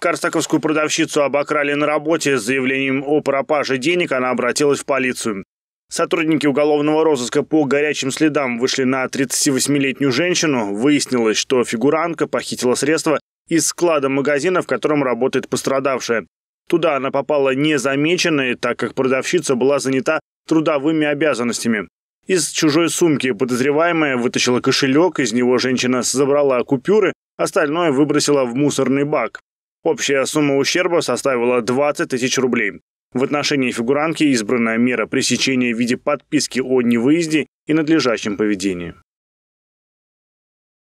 Карстаковскую продавщицу обокрали на работе. С заявлением о пропаже денег она обратилась в полицию. Сотрудники уголовного розыска по горячим следам вышли на 38-летнюю женщину. Выяснилось, что фигуранка похитила средства из склада магазина, в котором работает пострадавшая. Туда она попала незамеченной, так как продавщица была занята трудовыми обязанностями. Из чужой сумки подозреваемая вытащила кошелек, из него женщина забрала купюры, остальное выбросила в мусорный бак. Общая сумма ущерба составила 20 тысяч рублей. В отношении фигурантки избрана мера пресечения в виде подписки о невыезде и надлежащем поведении.